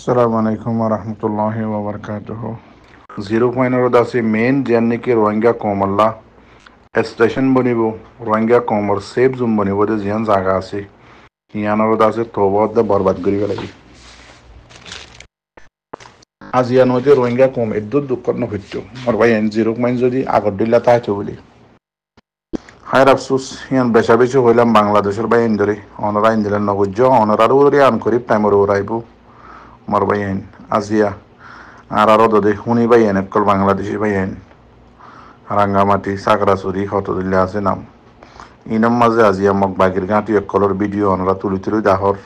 আসসালামু আলাইকুম রহমতুল্লাহ wabarakatuh. জিরো পয়েন্টৰ দাসি মেইন যেন নেকি ৰোহিংগা কমল্লা ষ্টেচন বনিব ৰোহিংগা কমৰ চেফ জুম বনিব দে যিয়ান জাগা আছে ইয়ানৰ দাসে আছে দে বৰবাদ কৰিব লাগে আজি ইয়ান হতে ৰোহিংগা কম এদ্দুত দুখত নভত্য মোৰ ভাই এন জিৰ' পইণ্ট যদি আগত দিলা তাহাইতো বুলি হায় আফসুস ইয়ান বেচা বেচি হইলাম বাংলাদেশের বা ইন্দরে অনরা ইন্দিলেন নগজ্য অনরারও আন করিব টাইমৰ ওরাইব আজিয়া আর আরো দদে হুনি বাইন একল বাংলাদেশি বাইয়েন রাঙ্গামাটি সাকরাচুরি হতদুল্লা আছে নাম ইনম মাঝে আজিয়া বাগির গাঁটি একলর ভিডিও অনরা তুলি তুলি দাহর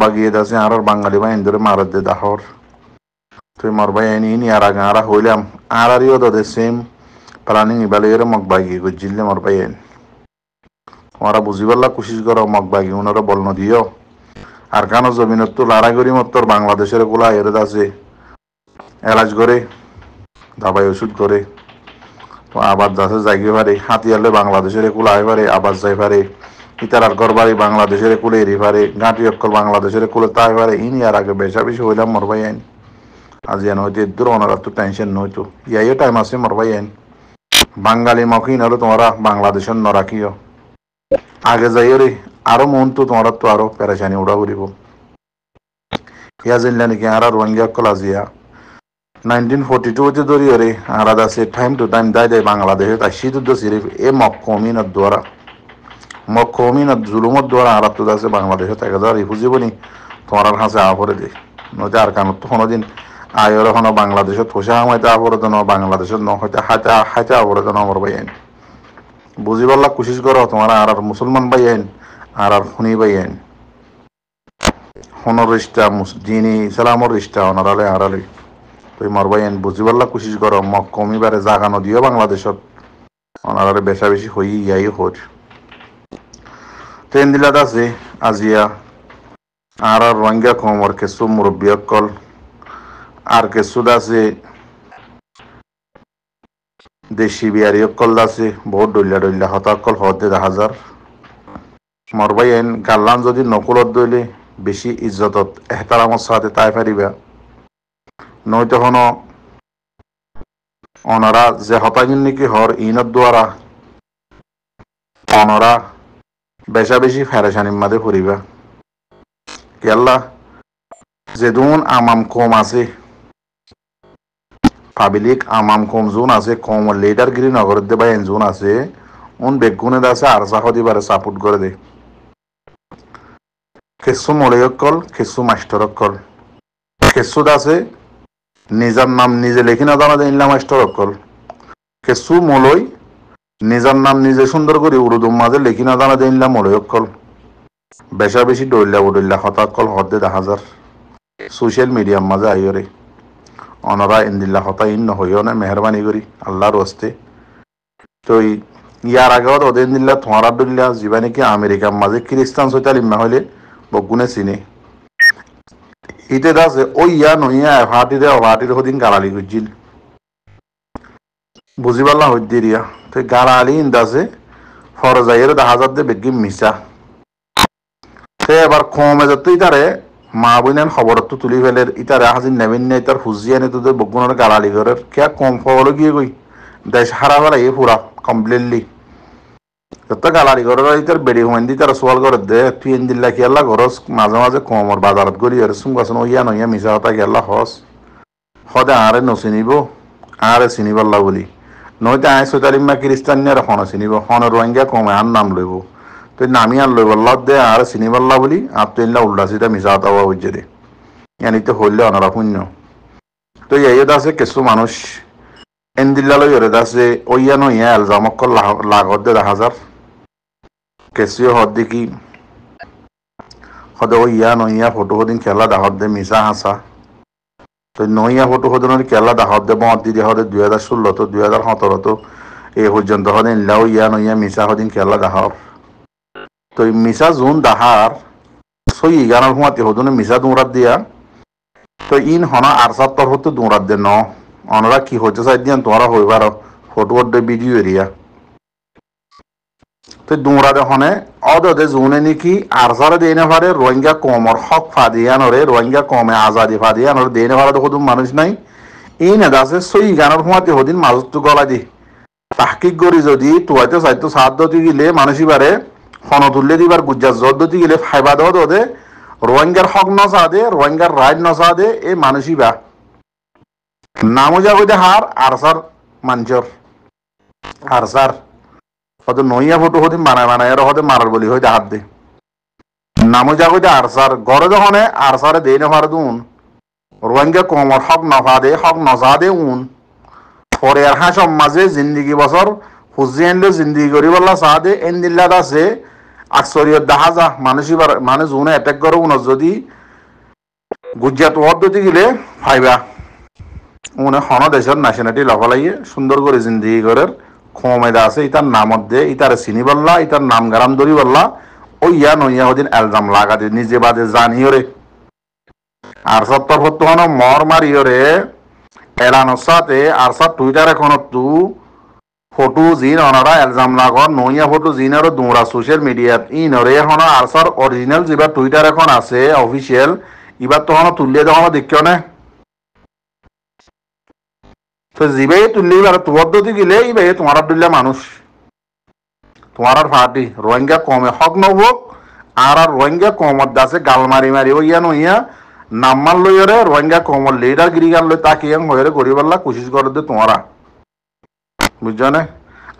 বাগিয়ে দাসে আর বাঙালি বাইন ধরে মারত দে দাহর তুই মর বাইন ইনি আর আগে আর হইলাম আর আরিও দদে সেম প্রাণী ইবালে এর মগবাগি গজিল্লে মর বাইন ওরা পাল্লা কোশিস করো মগবাগি উনারা বল দিও আর কানো জমিন তো লাড়াগড়ি মতো বাংলাদেশের গোলা এর আছে এলাজ করে দাবাই ওষুধ করে তো আবার দাসে যাইতে পারে হাতিয়ালে বাংলাদেশের কুলা আই পারে আবার যাই পারে ইতারার বাড়ি বাংলাদেশের কুলে এরি পারে গাঁটি অক্কল বাংলাদেশের কুলে তাই পারে ইনি আর আগে বেশা বেশি হইলাম মর ভাই আইন আজ যেন হইতে দূর ওনার তো টেনশন নইতো ইয়াইও টাইম আছে মর ভাই আইন বাঙালি মখিন হলো তোমরা বাংলাদেশের নরাকিও আগে যাইও রে আরও মন্টু তোমারত আরও পেরেশানি উড়া করিব ইয়া জিল্লানিকে আরা রোহিঙ্গা কলাজিয়া নাইনটিন ফোর্টি টু যে দরি রে আরা দাসে টাইম টু টাইম দায় দেয় বাংলাদেশে তাই সিদ্ধ সিরিফ এ মক্কমিনের দ্বারা মক্কমিনের জুলুমত দ্বারা আরা তো দাসে বাংলাদেশে তাকে দ্বারা নি তোমার হাসে আহরে দে নতে আর কানত তো কোনোদিন আয়র এখন বাংলাদেশত হোসা হয়তো আবর্তন বাংলাদেশত ন হয়তো হাতে হাতে আবর্তন আমার ভাই আইন বুঝিবার কোশিস করো তোমার আর মুসলমান ভাই আইন আর হুনি বাইয়েন হনর রিস্তা যিনি সালামর রিস্তা অনারালে আড়ালে তুই মর বাইয়েন বুঝিবাল্লা কুশিস কর মক কমিবারে জাগানো দিও বাংলাদেশত অনারালে বেশা বেশি হই ইয়াই হর ট্রেন দিলাত আছে আজিয়া আর আর রোহিঙ্গা কমর কেসু মুরব্বী অকল আর কেসু আছে দেশি বিহারি অকল আছে বহুত ডলিয়া ডলিয়া হতাকল হতে দাহাজার মরবাইন গাল্লান যদি নকুলত দইলে বেশি ইজ্জতত এহতারামত সাথে তাই পারিবা নয়তো হন অনারা যে হতাগিন নাকি হর ইনত দ্বারা অনারা বেশা বেশি ফেরেশানির মাঝে পড়িবা কেল্লা যেদুন আমাম কম আছে পাবলিক আমাম কম জোন আছে কম লিডার গিরি নগরের দে বা জোন আছে উন বেগুনে দাসে আর সাহ দিবারে সাপোর্ট করে দেয় খেসু মলিয়কল খেসু মাস্টরকল খেসু দাসে নিজার নাম নিজে লেখি না জানা যায় ইল্লা মাস্টরকল খেসু মলই নিজার নাম নিজে সুন্দর করে উরুদুম মাঝে লেখি না জানা যায় ইল্লা মলয়কল বেশা বেশি ডইল্লা উডইল্লা হতাকল হদে দাহাজার সোশ্যাল মিডিয়ার মাঝে আইরে অনরা ইন্দিল্লা হতা ইন্ন হইও না মেহরবানি করি আল্লাহর ওস্তে তো ইয়ার আগত ওদের দিল্লা তোমার আবদুল্লাহ জীবানিকে আমেরিকার মাঝে খ্রিস্টান সৈতালিম্মা হইলে বগুনে চিনি ইতে দাসে ও ইয়া নইয়া এফাটিরে অভাটিরে হদিন গালালি গুজিল বুঝি পারলাম হদ্দিরিয়া তো গালালি ইন্দাসে ফরজাইয়ের দেখা যাতে বেগি মিশা সে এবার কমে যাত ইতারে মা বইনেন খবর তুলি ফেলে ইতারে হাজির নেবেন না ইতার হুজি আনে তোদের বগুনের গালালি ঘরের কে কম ফল গিয়ে গই দেশ হারা ফেলা এ পুরা কমপ্লিটলি এত গালারি ঘরের ইতার বেড়ি হুমেন দি তারা সোয়াল ঘরের দে পিএন দিল্লা কি আল্লাহ ঘরস মাঝে মাঝে কমর বাজারত গড়ি আর সুঙ্গাসন ইয়া নইয়া মিশা হতা কি আল্লাহ হস হদে আরে নচিনিব আরে চিনিব আল্লাহ বলি নয়তো আয় সৈতালিম্মা খ্রিস্টানিয়ার হন চিনিব হন রোহিঙ্গা কমে আর নাম লইব তো নামি আর লইব আল্লাহ দে আর চিনিব আল্লাহ বলি আর তো ইল্লা উল্টা সিটা মিশা হতা হওয়া হইছে দে ইয়ানিতে হইলে অনারা পুণ্য তো এই আছে কিছু মানুষ endilalo yore dase oyano ya alzamokko lagodde da hazar kesio hodde ki hode oyano ya foto hodin kella da hodde misa hasa তো নইয়া ফটো সদনের কেলা দাহত দে মত দি দেহ দুই হাজার ষোলো তো দুই হাজার সতেরো তো এই পর্যন্ত হদিন লাও ইয়া নইয়া মিছা হদিন কেলা দাহর তো মিছা জোন দাহার সই গানের হুঁয়াতি হদনে মিছা দৌড়াত দিয়া তো ইন হনা আর সাত তরফ তো দৌড়াত দে ন অনরা কি হচ্ছে সাইড দিয়ে তোমরা হইবার ফটো ডে ভিডিও এরিয়া তো দুমরা দেখনে অদে জুনে নাকি আরসারে দিয়ে না পারে রোহিঙ্গা কমর হক ফাদিয়ানরে রোহিঙ্গা কমে আজাদি ফাদিয়ানরে দিয়ে না পারে তো শুধু মানুষ নাই এই না দাসে সই গানের হুমাতে হদিন মাজতো গলা দি তাহকিক করি যদি তোয়াইতে সাহিত্য সাহায্য গিলে মানুষ এবারে হন তুললে দিবার গুজার দতি গিলে ফাইবা দেওয়া দে রোহিঙ্গার হক নচা দে রোহিঙ্গার রাইট নচা দে এ মানুষই বা নামও হইতে হার আর সার মাঞ্চর আর সার হয়তো নইয়া ফটো হতে বানায় বানায় আর হতে মারার বলি হইতে হাত দে নামও হইতে আর সার গড়ে যখন আর সারে দেই না দুন রোহিঙ্গা কোমর হক নফা দে হক নজা দে উন পরে আর হাঁস মাঝে জিন্দিগি বছর হুজি আনলে জিন্দিগি করিবলা চাহ দে এন দিল্লাদ আছে আশ্চর্য দেখা যা মানুষই মানুষ উনে জোনে অ্যাটাক করে উনার যদি গুজরাট ওয়ার্ড দিতে গেলে ফাইবা মনে হন দেশের ন্যাশনালিটি লগালাইয়ে সুন্দর করে জিন্দিগি করে ক্ষমতা আছে ইতার নামত দে ইতার চিনি পাল্লা ইতার নাম গারাম ধরি পাল্লা ওই ইয়া নইয়া হদিন অ্যালজাম লাগা দে নিজে বাদে জানি রে আর সত্তর সত্তর হন মর মারি রে এলানো সাথে আর সব টুইটারে কোন তু ফটো জিন অনারা এলজাম লাগ নইয়া ফটো জিন আর দুমরা সোশ্যাল মিডিয়াত ইন রে এখন আর সার অরিজিনাল যেবার টুইটার এখন আছে অফিসিয়াল ইবার তো হন তুললে দেখো দেখিও না জিবাই তুললি আর পদ্ধতি গিলে ইবাই তোমার দিল্লা মানুষ তোমার আর ফাটি রোহিঙ্গা কমে হক নহোক আর আর রোহিঙ্গা কমত দাসে গাল মারি মারি ওইয়া নইয়া নাম্মার লইয়রে রোহিঙ্গা কমর লিডার গিরিগান লই তাকে ইয়াং হয়ে করিবাল্লা কোশিশ করে দে তোমারা বুঝছনে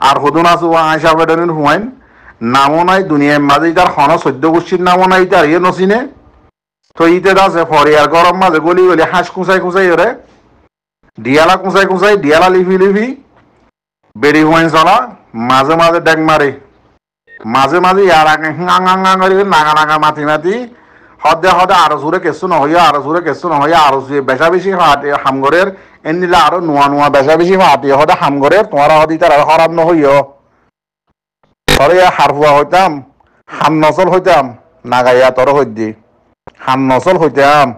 আর হদুন আছে ও আয়সা বেডানির হুমায়ুন নামও নাই দুনিয়ায় মাঝে তার হন সদ্য গোষ্ঠীর নামও নাই তার ইয়ে নসিনে তো ইতে দাসে ফরিয়ার গরম মাঝে গলি গলি হাঁস খুঁচাই খুঁচাই ওরে ডিয়ালা কুঁচাই কুঁচাই ডিয়ালা লিভি লিভি বেরি হুঁয়াই চলা মাঝে মাঝে ডেক মারে মাঝে মাঝে ইয়ার আগে আং আং নাগা করে নাঙা নাঙা মাতি মাতি সদে সদে আরো জোরে কেঁচু নহয় আরো জোরে কেঁচু নহয় আরো জোরে বেচা বেশি হাতে হামগরের এনিলা আরো নোয়া নোয়া বেচা বেশি হাতে সদে হামগরের তোমার সদি তার হরাম নহইয় তরে হুয়া হইতাম হান নচল হইতাম নাগাইয়া তর সদ্যি হান নচল হইতাম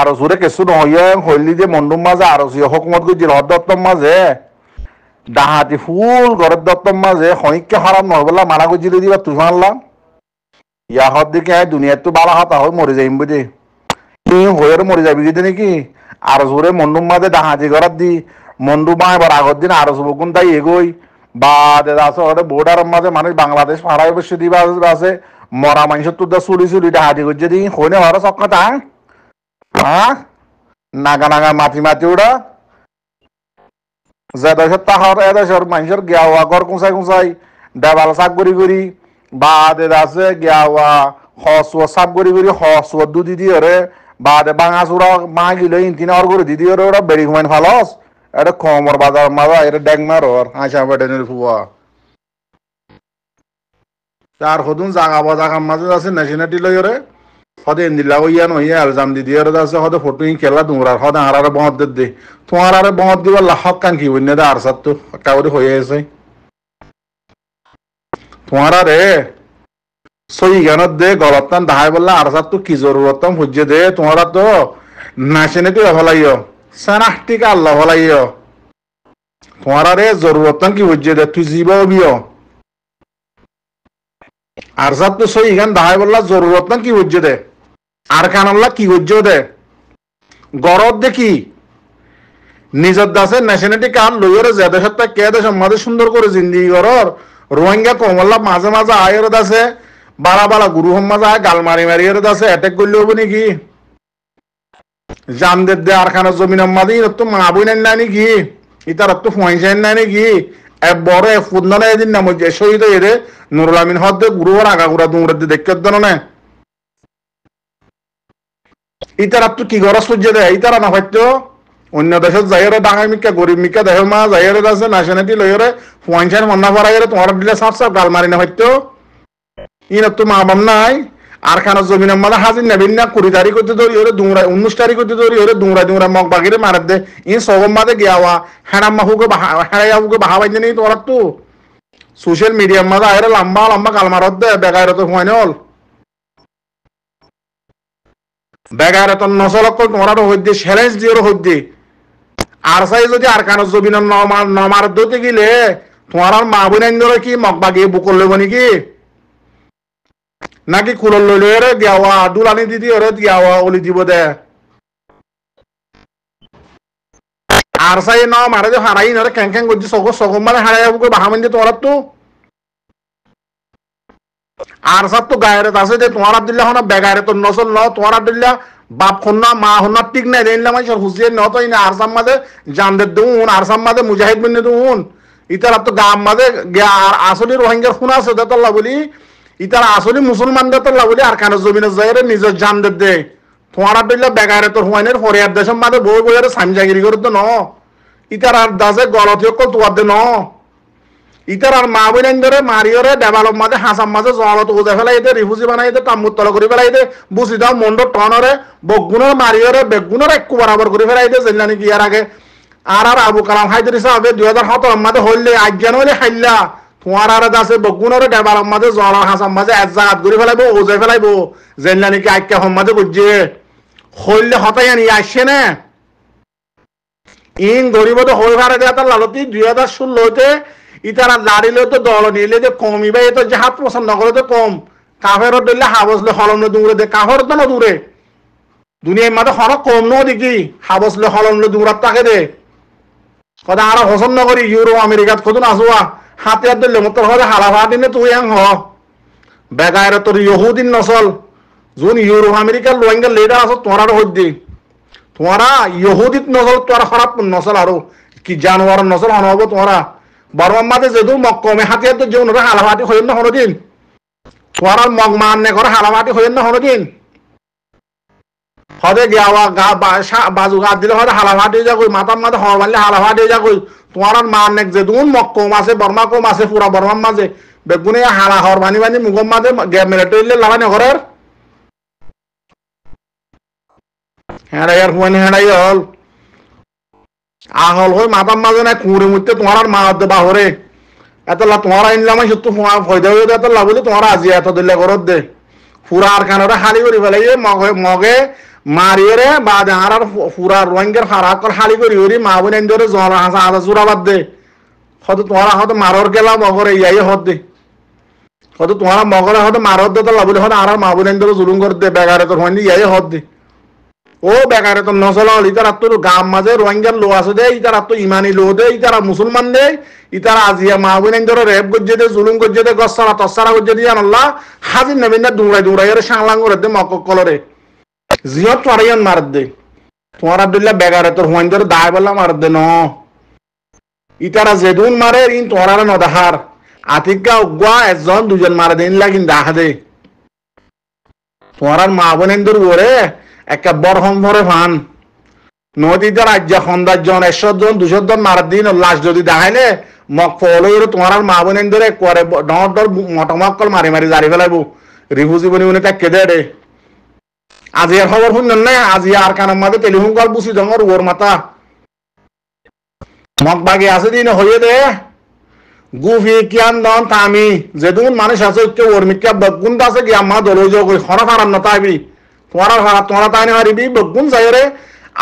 আরজুরে কেঁচু নহয় হলি যে মন্ডুর মাঝে আরজি হকমত গজি রহত দত্তর মাজে ডাহাতি ফুল ঘরের দত্তর মাজে সৈক্য হারাম নহবলা বলা মারা গজিলে দিবা তুই মারলাম ইয়াহত দিকে দুনিয়াতো বালা হাতা হয়ে মরে যাইম বুঝি তুই হয়ে মরে যাবি গিয়ে নেকি আরজুরে মন্ডুর মাজে ডাহাতি ঘরাত দি মন্ডু মা এবার আগের দিন আরজ বকুন তাই এগোই বা দাদা শহরে বোর্ডার মাঝে মানুষ বাংলাদেশ পাড়ায় বসে দিবা আছে মরা মানুষের তো চুরি চুরি ডাহাতি গজিয়ে দিই হয়ে ভারত সক্ষতা হ্যাঁ? নাগা নাগা মাতি মাতি উড়া যে দেশের তাহার এদেশের মানুষের গেওয়া ঘর কুঁচাই কুঁচাই ডাবাল সাপ করি করি বাদে আছে গেওয়া হসুয়া সাপ করি করি দু দুধি দিয়ে রে বাদে বাঙা চুরা মা গিলে ইন্তিনা অর করে দিদি রে ওরা বেড়ি ঘুমাইন ফালস এটা কমর বাজার মাজা এটা ড্যাং মার ওর হাসা বেটেনের ফুয়া তার হদুন জাগা বাজাগার মাঝে আছে ন্যাশনালিটি লই রে হদে এন্দিল্লা ইয়ান হইয়া আলজাম দি দিয়ে আছে হদে ফটো ইন খেলা তোমরার হদে আরারে বহত দে দে তোমার আরে বহত দিব লাহক কান কি বন্যা দা আরসাত তো কাউরে হয়ে আছে তোমার আরে সই গানত দে গলতান দাহাই বললা আরসাত তো কি জরুরতম হজ্জে দে তোমারা তো নাচেনে তো হলাইও সানাহ টিকা আল্লাহ হলাইও তোমার আরে জরুরতম কি হজ্জে দে তুই জীব বিয় আরজাত তো সই ইখান দাহাই বললা জরুরত না কি হজ্য দে আর কি হজ্য দে গরত দেখি দাসের ন্যাশনালিটি কার্ড যে দেশের তা কে দেশ মাঝে সুন্দর করে জিন্দি গরর রোহিঙ্গা কমল্লা মাঝে মাঝে আয়ের দাসে বারা বারা গুরু হম্মা যায় গাল মারি মারি এর দাসে অ্যাটেক করলে হবে নাকি জামদের দে আর খানের জমিন হম্মা দিন তো মা বই নেন না নাকি ইতার তো ফুয়াইছেন নাই নাকি বড় এ ফুদনা এদিন নাম যে শহীদ এরে নুরুল আমিন হদ্দে গুরুবার আগাগুড়া দুমুড়ে দিয়ে দেখতে দনে কি সূর্য দেয় ইতারা না হয়তো অন্য দেশত যাইরে ডাঙাই মিকা গরিব মিকা দেহ মা যাইরে আছে ন্যাশনালিটি লইরে ফুয়াইনসার মন্না পারা গেলে তোমার দিলে সাপ সাপ গাল মারি না হয়তো ইনার তো মা বাম নাই আর খান জমিন মালা হাজির নেবেন না কুড়ি তারিখ হতে ধরি হলে দুমরা উনিশ তারিখ হতে ধরি হলে দুমরা দুমরা মগ বাগিরে মারে দে ইন সগম মাদে গিয়াওয়া হ্যাঁ মাহুকে হ্যাঁ আহুকে বাহা বাইন্দে নেই তোরা তো সোশ্যাল মিডিয়ার মাদে আয়রে লম্বা লম্বা কালমারত দে বেকার তো হুয়াইনে অল বেকার তো নসলক তোমরা হইতে চ্যালেঞ্জ দিয়ে হইতে আর সাই যদি আর খান জমিন নমার নমার গিলে তোমার মা বোন কি মগ বাগিয়ে বুকর লেব নাকি নাকি naki kulollo দুলানি দিদি ওরে didi ওলি দিব দে আর সাই no মারে যে হারাই nore kenken gojji sogo sogo mare harai abu ko bahamanje torat tu তোরা তো আর সাত তো গায়ের আছে যে তোমার আব্দুল্লাহ হনা বেগারে তো নসল ন তোমার আব্দুল্লাহ বাপ খুন্না মা খুন্না ঠিক নাই দেন লামাই সর হুসিয়ে ন তো ইনা আরসাম মাঝে জানদের দুন আরসাম মাঝে মুজাহিদ বিন দুন ইতার আপ তো গাম মাঝে আসলে রোহিঙ্গা খুনা আছে দেতল্লা বলি ইতার আসলে মুসলমানদের তো লাগুলি আর কারো জমিনে যায় নিজের জান দে দে তোমার দিলে বেকারে তোর হুয়াইনের হরিয়ার দেশের মাঝে বই বইয়ারে সামজাগিরি করে তো ন ইতার আর দাসে গলত কল তোয়ার দে ন ইতার আর মা বইন ধরে মারিয়রে ডেভেলপ মাঝে হাসাম মাঝে জলত উজে ফেলাই দে রিফুজি বানাই দে তাম্মুর তল করে ফেলাই দে বুঝি দাও মন্ড টনরে বগুনের মারিয়রে বেগুণর একটু বরাবর করে ফেলাই দে জেলা নাকি ইয়ার আগে আর আর আবু কালাম হায়দুর হিসাবে দুই হাজার সতেরো মাঝে হইলে আজ্ঞান হইলে হাইল্লা ফোয়ারারে আছে বগুণরে ডেবার মাঝে জরা হাসাম মাঝে এক ঘুরে ফেলাইব ওজে ফেলাইব জেনলা নাকি আইকা হম মাঝে বুঝছে হইলে হতাই আনি আসছে না ইন ধরিব তো হই ভাড়া তার লালতি দুই হাজার ষোলোতে ইতারা লাড়িলে তো দল নিলে যে কমিবে এ তো যাহা পছন্দ করে তো কম কাফের দিলে হাবসলে হলম দূরে দে কাফের তো না দূরে দুনিয়ার মাঝে হরক কম নো দেখি হাবসলে হলম দূরাত তাকে দে কথা আরো হসন নগরী ইউরো আমেরিকাত কত আসুয়া হাতে আর ধরলে মতো হলে হালাফা দিনে তুই আং হ বেগায়ের তোর ইহুদিন নসল যোন ইউরোপ আমেরিকার লোয়েঙ্গার লিডার আছো তোমার হদ্দি তোমারা ইহুদিত নসল তোমার খারাপ নসল আরো কি জানোয়ার নসল হন হব তোমারা বারো মাদে মগ কমে হাতে তো যেমন হালাফাটি হইল না হনদিন তোমারা মগ মান নে করে হালাফাটি হইল না হনদিন হদে গেওয়া গা বাজু গা দিলে হয়তো হালাফাটি যা কই মাথার মাথা হওয়া মারলে হালাফাটি যা কই তোমার মা নেক যে দুন কম আছে বর্মা কম আছে পুরা বর্মার মাঝে বেগুনে হালা হর বানি বানি মুগম মাঝে মেরে টইলে লাগানি ঘরের আর হুয়ানি হল আহল হয়ে মাতার মাঝে না কুঁড়ে মুড়তে তোমার আর মা হতে বাহরে এতলা তোমার আইনলাম সত্যি ফয়দা হয়ে এত তোমার আজি এত দিলে ঘরত দে ফুরা আর খানোরা হালি করে মগে মগে মারিয়ে বা হারার পুরা রোহিঙ্গার হারা কর হালি করি ওরি মা বোন এন্দরে জ্বর হাসা আদা জোড়া বাদ দে হয়তো তোমার হত মারর গেলা মগরে ইয়াই হত দে হয়তো তোমার মগরে হত মারর দে তো লাবলে হত আর মা বোন জুলুম কর দে বেগারে তোর হয়নি ইয়াই হত দে ও বেগারে তোর নজলা হল ইতার তো গাম মাঝে রোহিঙ্গার লো আছে দে ইতার তো ইমানি লো দে ইতার মুসলমান দে ইতারা আজিয়া মাহবুবিন ধরো রেপ গজ্জে দে জুলুম গজ্জে দে গসারা তসারা গজ্জে দিয়ে আনল্লাহ হাজির নবীন দৌড়াই দৌড়াই সাংলাং করে দে মকক কলরে জিহত তোরাইন মার দে তোমার আবদুল্লাহ বেগারে তোর হুয়াইন ধরে দায় বলা মার দে ন ইতারা জেদুন মারে ইন তোরার নদাহার আতিকা গুয়া একজন দুজন মারা দিন লাগিন দেখা দে তোমার মা বোনেন্দুর ওরে একটা বড় হম ভরে ফান নদীতে রাজ্য সন্ধ্যার জন একশো জন দুশো জন মারা দিন লাশ যদি দেখাইলে মক ফল তোমার মা বোনেন্দুরে করে ডর ডর মটমক্কল মারি মারি জারি ফেলাইব রিফুজি বনি উনি তাকে দে রে আজিয়ার খবর শুনলেন না আজিয়া আর কানার মাঝে টেলিফোন কল বুঝি জঙ্গর ওর মাতা তোমাক বাকি আছে দিন হইয়ে দে গুফি কিয়ান দন তামি যেদিন মানুষ আছে কেউ ওর মিথ্যা বগুন আছে গিয়া মা দলই যোগ হরা ফারাম না তাইবি তোমারা ফারা তোমারা তাই না হারিবি বগুন যাই রে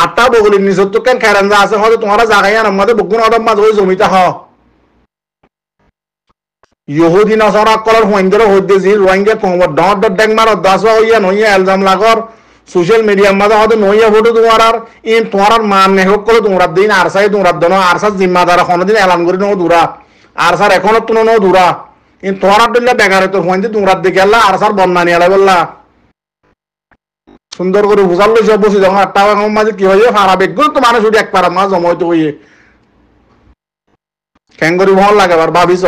আটটা বগলির নিচত তো কেন খেরান যা আছে হয়তো তোমারা জাগাই আর আমাদের বগুন অদম মাঝ ওই জমিটা হ ইহুদিন অসরা কলর হোয়েন্দ্র হদ্দে জিল রোহিঙ্গা কোমর ডট ডট ডেং মারত দাস হইয়া নইয়া এলজাম লাগর সোশ্যাল মিডিয়ার മീഡിയ হয়তো নইয়া ഫോട്ട് তোমার আর ইন তোমার আর মান নেহ করে তোমরা দিন আর সাই তোমরা আর সার জিম্মাদার দিন এলান করে নো দূরা আর সার এখনো তো নো দূরা ইন তোমার আর দিলে বেকার তোর হইতে তোমরা দিকে আল্লাহ আর সার বন্যা নিয়ে বললা সুন্দর করে বুঝাল লইছে বসে যখন আটটা মাঝে কি হয়ে ফারা বেগ তো মানুষ উঠে এক পারা জমা হইতে হইয়ে খ্যাং করি ভাল লাগে আবার ভাবিস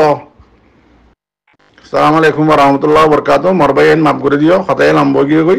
সালাম আলাইকুম রহমতুল্লাহ বরকাত মরবাই মাফ করে দিও হতায় লাম্বগিয়ে কই